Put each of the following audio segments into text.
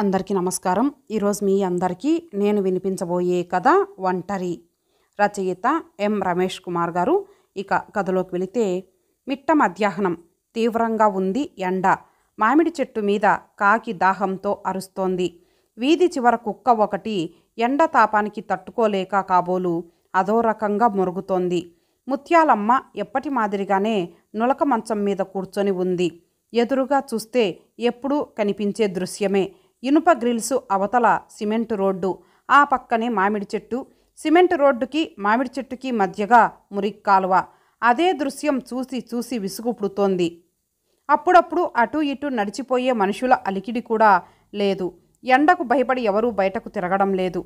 అందరికీ నమస్కారం ఈరోజు మీ అందరికీ నేను వినిపించబోయే కథ ఒంటరి రచయిత ఎం రమేష్ కుమార్ గారు ఇక కథలోకి వెళితే మిట్ట మధ్యాహ్నం తీవ్రంగా ఉంది ఎండ మామిడి చెట్టు మీద కాకి దాహంతో అరుస్తోంది వీధి చివర కుక్క ఒకటి ఎండ తాపానికి తట్టుకోలేక కాబోలు అదో రకంగా మురుగుతోంది ముత్యాలమ్మ ఎప్పటి మాదిరిగానే నులక మంచం మీద కూర్చొని ఉంది ఎదురుగా చూస్తే ఎప్పుడూ కనిపించే దృశ్యమే ఇనుప గ్రిల్స్ అవతల సిమెంట్ రోడ్డు ఆ పక్కనే మామిడి చెట్టు సిమెంట్ రోడ్డుకి మామిడి చెట్టుకి మధ్యగా మురికి కాలువ అదే దృశ్యం చూసి చూసి విసుగు పుడుతోంది అప్పుడప్పుడు అటు ఇటు నడిచిపోయే మనుషుల అలికిడి కూడా లేదు ఎండకు భయపడి ఎవరూ బయటకు తిరగడం లేదు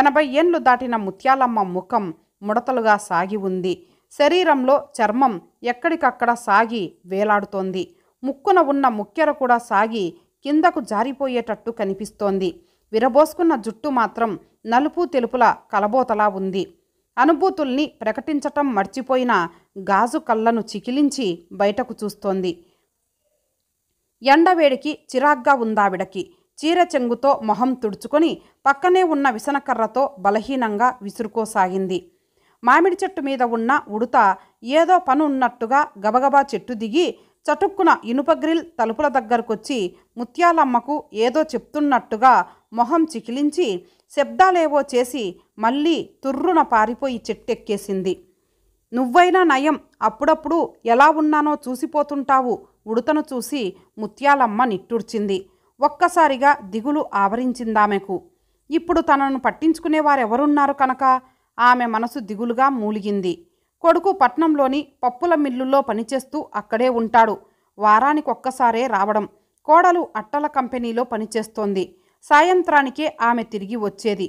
ఎనభై ఏండ్లు దాటిన ముత్యాలమ్మ ముఖం ముడతలుగా సాగి ఉంది శరీరంలో చర్మం ఎక్కడికక్కడ సాగి వేలాడుతోంది ముక్కున ఉన్న ముక్కెర కూడా సాగి కిందకు జారిపోయేటట్టు కనిపిస్తోంది విరబోసుకున్న జుట్టు మాత్రం నలుపు తెలుపుల కలబోతలా ఉంది అనుభూతుల్ని ప్రకటించటం మర్చిపోయిన గాజు కళ్ళను చికిలించి బయటకు చూస్తోంది ఎండవేడికి చిరాగ్గా ఉందావిడకి చీర చెంగుతో మొహం తుడుచుకొని పక్కనే ఉన్న విసనకర్రతో బలహీనంగా విసురుకోసాగింది మామిడి చెట్టు మీద ఉన్న ఉడుత ఏదో పనున్నట్టుగా గబగబా చెట్టు దిగి చటుక్కున ఇనుప గ్రిల్ తలుపుల దగ్గరకొచ్చి ముత్యాలమ్మకు ఏదో చెప్తున్నట్టుగా మొహం చికిలించి శబ్దాలేవో చేసి మళ్ళీ తుర్రున పారిపోయి చెట్టెక్కేసింది నువ్వైనా నయం అప్పుడప్పుడు ఎలా ఉన్నానో చూసిపోతుంటావు ఉడతను చూసి ముత్యాలమ్మ నిట్టూర్చింది ఒక్కసారిగా దిగులు ఆవరించిందామెకు ఇప్పుడు తనను పట్టించుకునేవారెవరున్నారు కనుక ఆమె మనసు దిగులుగా మూలిగింది కొడుకు పట్నంలోని పప్పుల మిల్లుల్లో పనిచేస్తూ అక్కడే ఉంటాడు వారానికొక్కసారే రావడం కోడలు అట్టల కంపెనీలో పనిచేస్తోంది సాయంత్రానికే ఆమె తిరిగి వచ్చేది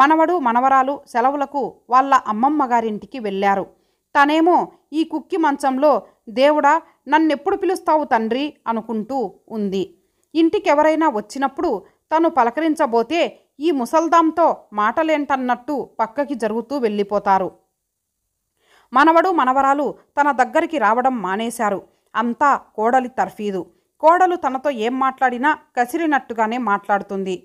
మనవడు మనవరాలు సెలవులకు వాళ్ళ అమ్మమ్మ గారింటికి వెళ్ళారు తనేమో ఈ కుక్కి మంచంలో దేవుడా నన్నెప్పుడు పిలుస్తావు తండ్రి అనుకుంటూ ఉంది ఇంటికెవరైనా వచ్చినప్పుడు తను పలకరించబోతే ఈ ముసల్దాంతో మాటలేంటన్నట్టు పక్కకి జరుగుతూ వెళ్ళిపోతారు మనవడు మనవరాలు తన దగ్గరికి రావడం మానేశారు అంతా కోడలి తర్ఫీదు కోడలు తనతో ఏం మాట్లాడినా కసిరినట్టుగానే మాట్లాడుతుంది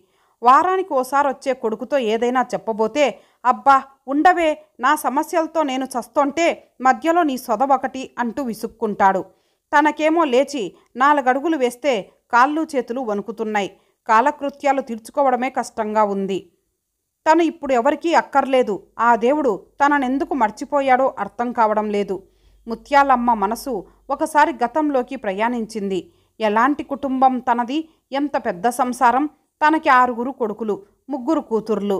వారానికి ఓసారి వచ్చే కొడుకుతో ఏదైనా చెప్పబోతే అబ్బా ఉండవే నా సమస్యలతో నేను చస్తుంటే మధ్యలో నీ ఒకటి అంటూ విసుక్కుంటాడు తనకేమో లేచి నాలుగడుగులు వేస్తే కాళ్ళు చేతులు వణుకుతున్నాయి కాలకృత్యాలు తీర్చుకోవడమే కష్టంగా ఉంది తను ఇప్పుడు ఎవరికీ అక్కర్లేదు ఆ దేవుడు తననెందుకు మర్చిపోయాడో అర్థం కావడం లేదు ముత్యాలమ్మ మనసు ఒకసారి గతంలోకి ప్రయాణించింది ఎలాంటి కుటుంబం తనది ఎంత పెద్ద సంసారం తనకి ఆరుగురు కొడుకులు ముగ్గురు కూతుర్లు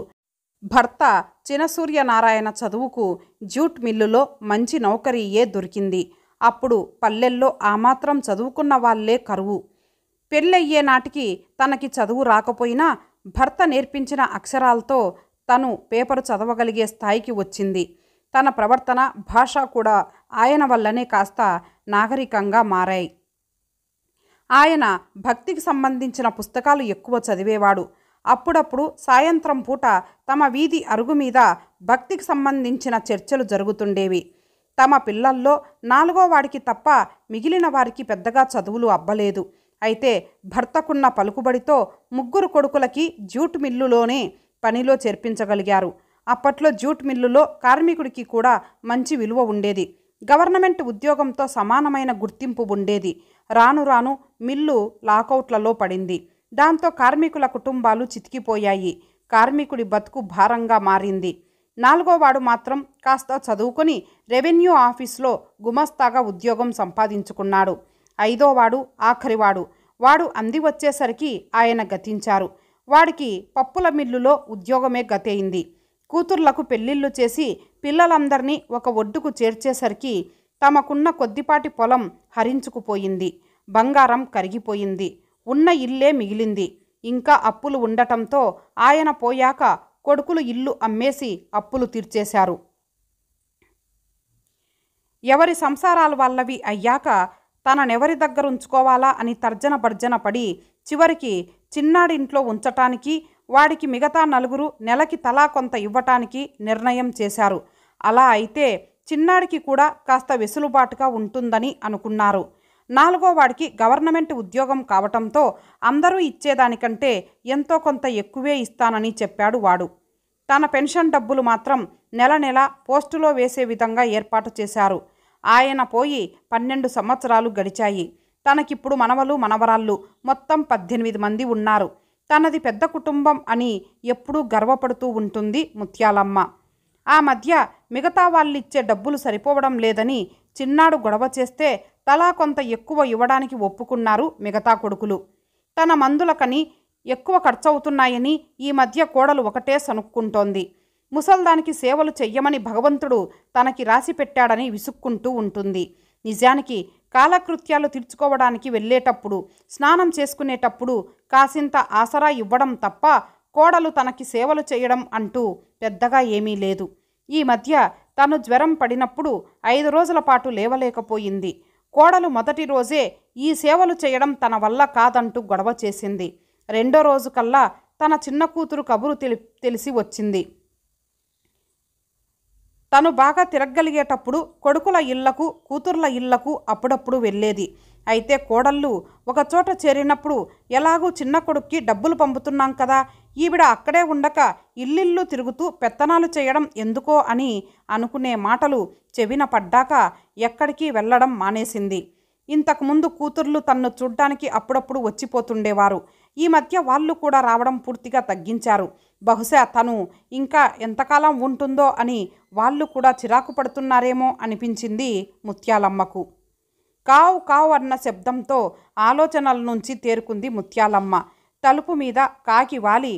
భర్త చినసూర్యనారాయణ చదువుకు జ్యూట్ మిల్లులో మంచి నౌకరీయే దొరికింది అప్పుడు పల్లెల్లో ఆ మాత్రం చదువుకున్న వాళ్లే కరువు పెళ్ళయ్యే నాటికి తనకి చదువు రాకపోయినా భర్త నేర్పించిన అక్షరాలతో తను పేపరు చదవగలిగే స్థాయికి వచ్చింది తన ప్రవర్తన భాష కూడా ఆయన వల్లనే కాస్త నాగరికంగా మారాయి ఆయన భక్తికి సంబంధించిన పుస్తకాలు ఎక్కువ చదివేవాడు అప్పుడప్పుడు సాయంత్రం పూట తమ వీధి అరుగు మీద భక్తికి సంబంధించిన చర్చలు జరుగుతుండేవి తమ పిల్లల్లో నాలుగో వాడికి తప్ప మిగిలిన వారికి పెద్దగా చదువులు అబ్బలేదు అయితే భర్తకున్న పలుకుబడితో ముగ్గురు కొడుకులకి జ్యూట్ మిల్లులోనే పనిలో చేర్పించగలిగారు అప్పట్లో జ్యూట్ మిల్లులో కార్మికుడికి కూడా మంచి విలువ ఉండేది గవర్నమెంట్ ఉద్యోగంతో సమానమైన గుర్తింపు ఉండేది రాను రాను మిల్లు లాకౌట్లలో పడింది దాంతో కార్మికుల కుటుంబాలు చితికిపోయాయి కార్మికుడి బతుకు భారంగా మారింది నాలుగోవాడు మాత్రం కాస్త చదువుకొని రెవెన్యూ ఆఫీస్లో గుమస్తాగా ఉద్యోగం సంపాదించుకున్నాడు ఐదోవాడు ఆఖరివాడు వాడు అంది వచ్చేసరికి ఆయన గతించారు వాడికి పప్పుల మిల్లులో ఉద్యోగమే గతయింది కూతుర్లకు పెళ్లిళ్ళు చేసి పిల్లలందరినీ ఒక ఒడ్డుకు చేర్చేసరికి తమకున్న కొద్దిపాటి పొలం హరించుకుపోయింది బంగారం కరిగిపోయింది ఉన్న ఇల్లే మిగిలింది ఇంకా అప్పులు ఉండటంతో ఆయన పోయాక కొడుకులు ఇల్లు అమ్మేసి అప్పులు తీర్చేశారు ఎవరి సంసారాల వాళ్ళవి అయ్యాక తననెవరి దగ్గర ఉంచుకోవాలా అని తర్జన భర్జన పడి చివరికి చిన్నాడింట్లో ఉంచటానికి వాడికి మిగతా నలుగురు నెలకి తలా కొంత ఇవ్వటానికి నిర్ణయం చేశారు అలా అయితే చిన్నాడికి కూడా కాస్త వెసులుబాటుగా ఉంటుందని అనుకున్నారు నాలుగో వాడికి గవర్నమెంట్ ఉద్యోగం కావటంతో అందరూ ఇచ్చేదానికంటే ఎంతో కొంత ఎక్కువే ఇస్తానని చెప్పాడు వాడు తన పెన్షన్ డబ్బులు మాత్రం నెల నెల పోస్టులో వేసే విధంగా ఏర్పాటు చేశారు ఆయన పోయి పన్నెండు సంవత్సరాలు గడిచాయి తనకిప్పుడు మనవలు మనవరాళ్ళు మొత్తం పద్దెనిమిది మంది ఉన్నారు తనది పెద్ద కుటుంబం అని ఎప్పుడూ గర్వపడుతూ ఉంటుంది ముత్యాలమ్మ ఆ మధ్య మిగతా వాళ్ళిచ్చే డబ్బులు సరిపోవడం లేదని చిన్నాడు గొడవ చేస్తే తలా కొంత ఎక్కువ ఇవ్వడానికి ఒప్పుకున్నారు మిగతా కొడుకులు తన మందులకని ఎక్కువ ఖర్చవుతున్నాయని ఈ మధ్య కోడలు ఒకటే సనుక్కుంటోంది ముసల్దానికి సేవలు చెయ్యమని భగవంతుడు తనకి రాసి పెట్టాడని విసుక్కుంటూ ఉంటుంది నిజానికి కాలకృత్యాలు తీర్చుకోవడానికి వెళ్ళేటప్పుడు స్నానం చేసుకునేటప్పుడు కాసింత ఆసరా ఇవ్వడం తప్ప కోడలు తనకి సేవలు చేయడం అంటూ పెద్దగా ఏమీ లేదు ఈ మధ్య తను జ్వరం పడినప్పుడు ఐదు రోజుల పాటు లేవలేకపోయింది కోడలు మొదటి రోజే ఈ సేవలు చేయడం తన వల్ల కాదంటూ గొడవ చేసింది రెండో రోజు కల్లా తన చిన్న కూతురు కబురు తెలి తెలిసి వచ్చింది తను బాగా తిరగలిగేటప్పుడు కొడుకుల ఇళ్లకు కూతుర్ల ఇళ్లకు అప్పుడప్పుడు వెళ్ళేది అయితే కోడళ్ళు ఒకచోట చేరినప్పుడు ఎలాగూ చిన్న కొడుక్కి డబ్బులు పంపుతున్నాం కదా ఈవిడ అక్కడే ఉండక ఇల్లిల్లు తిరుగుతూ పెత్తనాలు చేయడం ఎందుకో అని అనుకునే మాటలు చెవిన పడ్డాక ఎక్కడికి వెళ్ళడం మానేసింది ఇంతకుముందు కూతుర్లు తన్ను చూడ్డానికి అప్పుడప్పుడు వచ్చిపోతుండేవారు ఈ మధ్య వాళ్ళు కూడా రావడం పూర్తిగా తగ్గించారు బహుశా తను ఇంకా ఎంతకాలం ఉంటుందో అని వాళ్ళు కూడా చిరాకు పడుతున్నారేమో అనిపించింది ముత్యాలమ్మకు కావు కావు అన్న శబ్దంతో ఆలోచనల నుంచి తేరుకుంది ముత్యాలమ్మ తలుపు మీద కాకి వాలి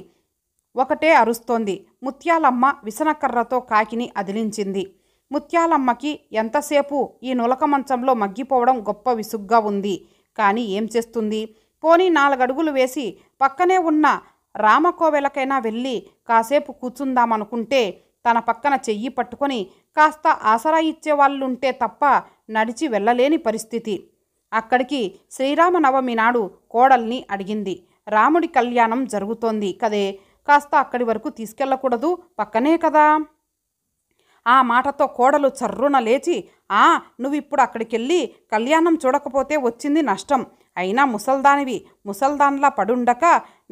ఒకటే అరుస్తోంది ముత్యాలమ్మ విసనకర్రతో కాకిని అదిలించింది ముత్యాలమ్మకి ఎంతసేపు ఈ నులక మంచంలో మగ్గిపోవడం గొప్ప విసుగ్గా ఉంది కానీ ఏం చేస్తుంది పోనీ నాలుగడుగులు వేసి పక్కనే ఉన్న రామకోవెలకైనా వెళ్ళి కాసేపు కూర్చుందామనుకుంటే తన పక్కన చెయ్యి పట్టుకొని కాస్త ఆసరా ఇచ్చేవాళ్ళుంటే తప్ప నడిచి వెళ్ళలేని పరిస్థితి అక్కడికి శ్రీరామనవమి నాడు కోడల్ని అడిగింది రాముడి కళ్యాణం జరుగుతోంది కదే కాస్త అక్కడి వరకు తీసుకెళ్ళకూడదు పక్కనే కదా ఆ మాటతో కోడలు చర్రున లేచి ఆ నువ్విప్పుడు అక్కడికెళ్ళి కళ్యాణం చూడకపోతే వచ్చింది నష్టం అయినా ముసల్దానివి ముసల్దాన్లా పడుండక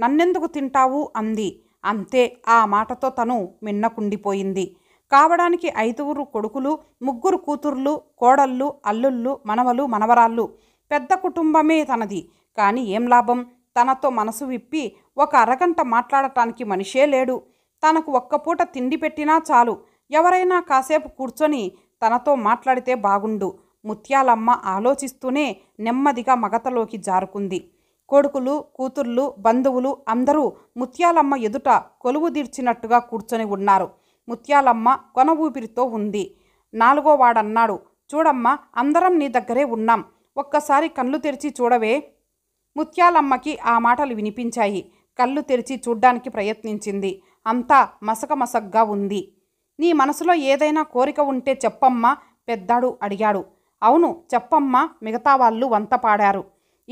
నన్నెందుకు తింటావు అంది అంతే ఆ మాటతో తను మిన్నకుండిపోయింది కావడానికి ఐదుగురు కొడుకులు ముగ్గురు కూతుర్లు కోడళ్ళు అల్లుళ్ళు మనవలు మనవరాళ్ళు పెద్ద కుటుంబమే తనది కానీ ఏం లాభం తనతో మనసు విప్పి ఒక అరగంట మాట్లాడటానికి మనిషే లేడు తనకు ఒక్క పూట తిండి పెట్టినా చాలు ఎవరైనా కాసేపు కూర్చొని తనతో మాట్లాడితే బాగుండు ముత్యాలమ్మ ఆలోచిస్తూనే నెమ్మదిగా మగతలోకి జారుకుంది కొడుకులు కూతుర్లు బంధువులు అందరూ ముత్యాలమ్మ ఎదుట కొలువు దీర్చినట్టుగా కూర్చొని ఉన్నారు ముత్యాలమ్మ కొన ఊపిరితో ఉంది నాలుగో వాడన్నాడు చూడమ్మా అందరం నీ దగ్గరే ఉన్నాం ఒక్కసారి కళ్ళు తెరిచి చూడవే ముత్యాలమ్మకి ఆ మాటలు వినిపించాయి కళ్ళు తెరిచి చూడ్డానికి ప్రయత్నించింది అంతా మసకమసగ్గా ఉంది నీ మనసులో ఏదైనా కోరిక ఉంటే చెప్పమ్మా పెద్దాడు అడిగాడు అవును చెప్పమ్మా మిగతా వాళ్ళు వంత పాడారు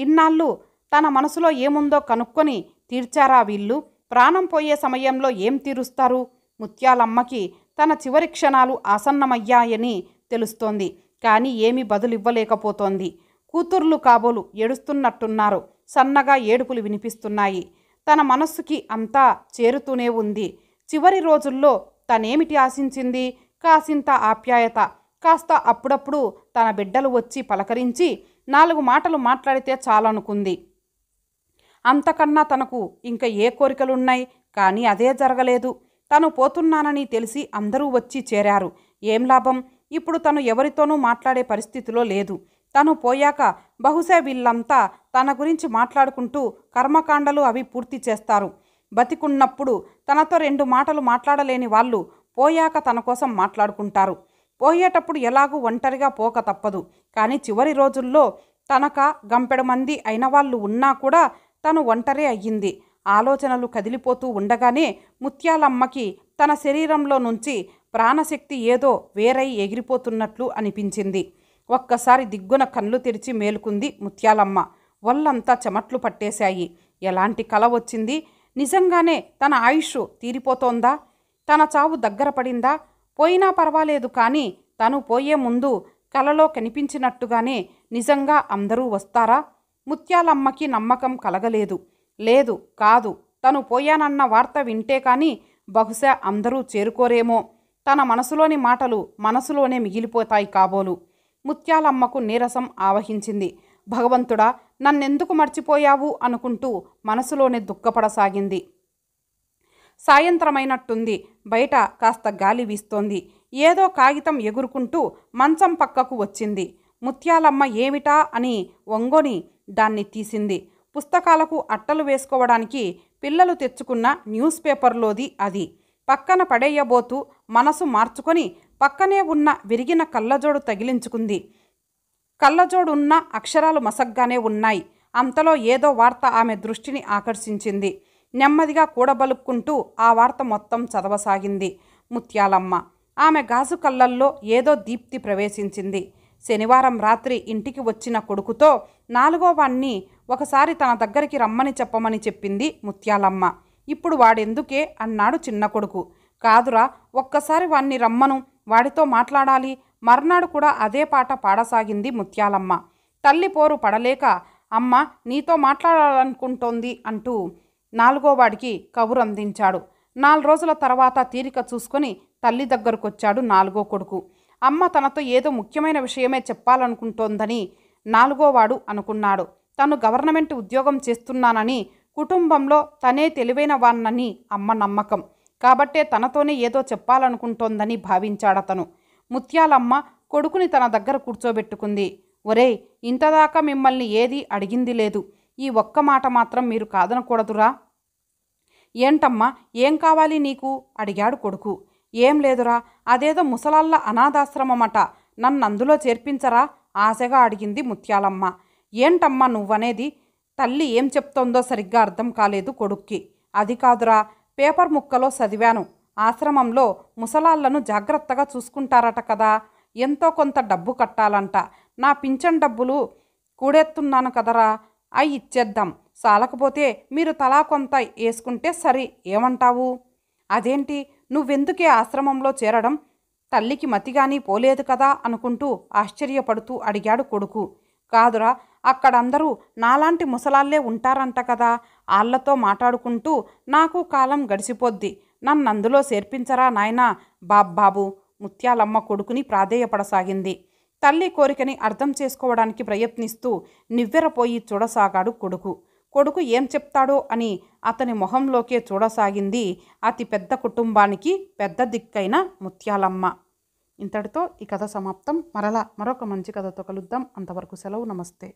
ఇన్నాళ్ళు తన మనసులో ఏముందో కనుక్కొని తీర్చారా వీళ్ళు ప్రాణం పోయే సమయంలో ఏం తీరుస్తారు ముత్యాలమ్మకి తన చివరి క్షణాలు ఆసన్నమయ్యాయని తెలుస్తోంది కానీ ఏమీ బదులివ్వలేకపోతోంది కూతుర్లు కాబోలు ఏడుస్తున్నట్టున్నారు సన్నగా ఏడుపులు వినిపిస్తున్నాయి తన మనస్సుకి అంతా చేరుతూనే ఉంది చివరి రోజుల్లో తనేమిటి ఆశించింది కాసింత ఆప్యాయత కాస్త అప్పుడప్పుడు తన బిడ్డలు వచ్చి పలకరించి నాలుగు మాటలు మాట్లాడితే చాలనుకుంది అంతకన్నా తనకు ఇంకా ఏ కోరికలున్నాయి కానీ అదే జరగలేదు తను పోతున్నానని తెలిసి అందరూ వచ్చి చేరారు ఏం లాభం ఇప్పుడు తను ఎవరితోనూ మాట్లాడే పరిస్థితిలో లేదు తను పోయాక బహుశా వీళ్ళంతా తన గురించి మాట్లాడుకుంటూ కర్మకాండలు అవి పూర్తి చేస్తారు బతికున్నప్పుడు తనతో రెండు మాటలు మాట్లాడలేని వాళ్ళు పోయాక తన కోసం మాట్లాడుకుంటారు పోయేటప్పుడు ఎలాగూ ఒంటరిగా పోక తప్పదు కానీ చివరి రోజుల్లో తనక గంపెడ మంది అయిన వాళ్ళు ఉన్నా కూడా తను ఒంటరే అయ్యింది ఆలోచనలు కదిలిపోతూ ఉండగానే ముత్యాలమ్మకి తన శరీరంలో నుంచి ప్రాణశక్తి ఏదో వేరై ఎగిరిపోతున్నట్లు అనిపించింది ఒక్కసారి దిగ్గున కళ్ళు తెరిచి మేలుకుంది ముత్యాలమ్మ వల్లంతా చెమట్లు పట్టేశాయి ఎలాంటి కల వచ్చింది నిజంగానే తన ఆయుష్ తీరిపోతోందా తన చావు దగ్గర పడిందా పోయినా పర్వాలేదు కానీ తను పోయే ముందు కలలో కనిపించినట్టుగానే నిజంగా అందరూ వస్తారా ముత్యాలమ్మకి నమ్మకం కలగలేదు లేదు కాదు తను పోయానన్న వార్త వింటే కానీ బహుశా అందరూ చేరుకోరేమో తన మనసులోని మాటలు మనసులోనే మిగిలిపోతాయి కాబోలు ముత్యాలమ్మకు నీరసం ఆవహించింది భగవంతుడా నన్నెందుకు మర్చిపోయావు అనుకుంటూ మనసులోనే దుఃఖపడసాగింది సాయంత్రమైనట్టుంది బయట కాస్త గాలి వీస్తోంది ఏదో కాగితం ఎగురుకుంటూ మంచం పక్కకు వచ్చింది ముత్యాలమ్మ ఏమిటా అని వంగొని దాన్ని తీసింది పుస్తకాలకు అట్టలు వేసుకోవడానికి పిల్లలు తెచ్చుకున్న న్యూస్ పేపర్లోది అది పక్కన పడేయబోతూ మనసు మార్చుకొని పక్కనే ఉన్న విరిగిన కళ్ళజోడు తగిలించుకుంది కళ్ళజోడున్న అక్షరాలు మసగ్గానే ఉన్నాయి అంతలో ఏదో వార్త ఆమె దృష్టిని ఆకర్షించింది నెమ్మదిగా కూడబలుక్కుంటూ ఆ వార్త మొత్తం చదవసాగింది ముత్యాలమ్మ ఆమె గాజు కళ్ళల్లో ఏదో దీప్తి ప్రవేశించింది శనివారం రాత్రి ఇంటికి వచ్చిన కొడుకుతో నాలుగో వాణ్ణి ఒకసారి తన దగ్గరికి రమ్మని చెప్పమని చెప్పింది ముత్యాలమ్మ ఇప్పుడు వాడెందుకే అన్నాడు చిన్న కొడుకు కాదురా ఒక్కసారి వాణ్ణి రమ్మను వాడితో మాట్లాడాలి మర్నాడు కూడా అదే పాట పాడసాగింది ముత్యాలమ్మ తల్లి పోరు పడలేక అమ్మ నీతో మాట్లాడాలనుకుంటోంది అంటూ నాలుగోవాడికి అందించాడు నాలుగు రోజుల తర్వాత తీరిక చూసుకొని తల్లి దగ్గరకొచ్చాడు నాలుగో కొడుకు అమ్మ తనతో ఏదో ముఖ్యమైన విషయమే చెప్పాలనుకుంటోందని నాలుగోవాడు అనుకున్నాడు తను గవర్నమెంట్ ఉద్యోగం చేస్తున్నానని కుటుంబంలో తనే తెలివైన వాన్నని అమ్మ నమ్మకం కాబట్టే తనతోనే ఏదో చెప్పాలనుకుంటోందని భావించాడతను ముత్యాలమ్మ కొడుకుని తన దగ్గర కూర్చోబెట్టుకుంది ఒరే ఇంతదాకా మిమ్మల్ని ఏది అడిగింది లేదు ఈ ఒక్క మాట మాత్రం మీరు కాదనకూడదురా ఏంటమ్మా ఏం కావాలి నీకు అడిగాడు కొడుకు ఏం లేదురా అదేదో ముసలాళ్ళ అనాథాశ్రమమట నన్ను అందులో చేర్పించరా ఆశగా అడిగింది ముత్యాలమ్మ ఏంటమ్మా నువ్వనేది తల్లి ఏం చెప్తోందో సరిగ్గా అర్థం కాలేదు కొడుక్కి అది కాదురా పేపర్ ముక్కలో చదివాను ఆశ్రమంలో ముసలాళ్లను జాగ్రత్తగా చూసుకుంటారట కదా ఎంతో కొంత డబ్బు కట్టాలంట నా పింఛన్ డబ్బులు కూడెత్తున్నాను కదరా అయి ఇచ్చేద్దాం సాలకపోతే మీరు తలా కొంత వేసుకుంటే సరి ఏమంటావు అదేంటి నువ్వెందుకే ఆశ్రమంలో చేరడం తల్లికి మతిగాని పోలేదు కదా అనుకుంటూ ఆశ్చర్యపడుతూ అడిగాడు కొడుకు కాదురా అక్కడందరూ నాలాంటి ముసలాళ్లే ఉంటారంట కదా వాళ్లతో మాట్లాడుకుంటూ నాకు కాలం గడిచిపోద్ది నన్ను అందులో సేర్పించరా నాయనా బాబ్బాబు ముత్యాలమ్మ కొడుకుని ప్రాధేయపడసాగింది తల్లి కోరికని అర్థం చేసుకోవడానికి ప్రయత్నిస్తూ నివ్వెరపోయి చూడసాగాడు కొడుకు కొడుకు ఏం చెప్తాడో అని అతని మొహంలోకే చూడసాగింది అతి పెద్ద కుటుంబానికి పెద్ద దిక్కైన ముత్యాలమ్మ ఇంతటితో ఈ కథ సమాప్తం మరలా మరొక మంచి కథతో కలుద్దాం అంతవరకు సెలవు నమస్తే